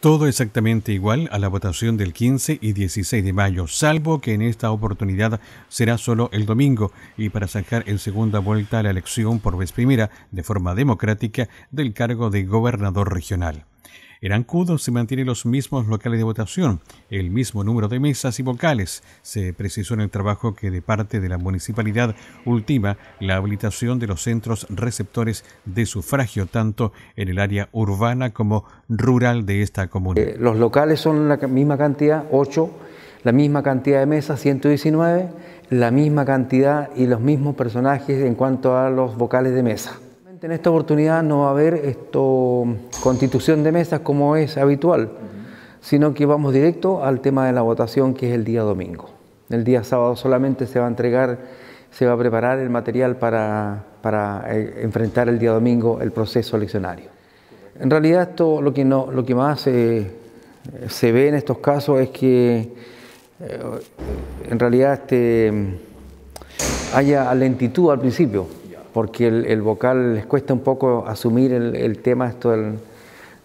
Todo exactamente igual a la votación del 15 y 16 de mayo, salvo que en esta oportunidad será solo el domingo y para sacar en segunda vuelta la elección por vez primera de forma democrática del cargo de gobernador regional. En Ancudo se mantienen los mismos locales de votación, el mismo número de mesas y vocales. Se precisó en el trabajo que de parte de la municipalidad ultima la habilitación de los centros receptores de sufragio, tanto en el área urbana como rural de esta comunidad. Eh, los locales son la misma cantidad, 8, la misma cantidad de mesas, 119, la misma cantidad y los mismos personajes en cuanto a los vocales de mesa. En esta oportunidad no va a haber esto, constitución de mesas como es habitual, sino que vamos directo al tema de la votación que es el día domingo. El día sábado solamente se va a entregar, se va a preparar el material para, eh, enfrentar el día domingo el proceso eleccionario. En realidad esto lo que, más eh, se ve en estos casos es que eh, en realidad este, haya lentitud al principio porque el, vocal les cuesta un poco asumir el, tema esto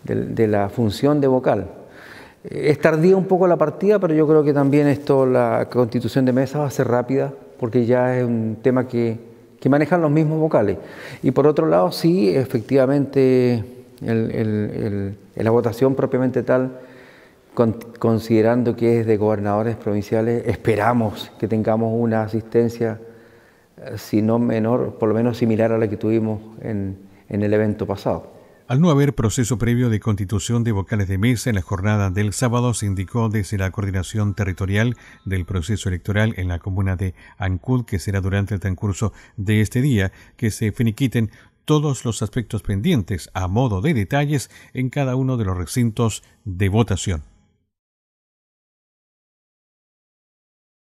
de la función de vocal. Eh, es tardía un poco la partida, pero yo creo que también esto, la constitución de mesa va a ser rápida, porque ya es un tema que, que manejan los mismos vocales. Y por otro lado, sí, efectivamente, la votación propiamente tal, considerando que es de gobernadores provinciales, esperamos que tengamos una asistencia eh, sino menor, por lo menos similar a la que tuvimos en, en el evento pasado. Al no haber proceso previo de constitución de vocales de mesa en la jornada del sábado, se indicó desde la coordinación territorial del proceso electoral en la comuna de Ancud, que será durante el transcurso de este día, que se finiquiten todos los aspectos pendientes a modo de detalles en cada uno de los recintos de votación.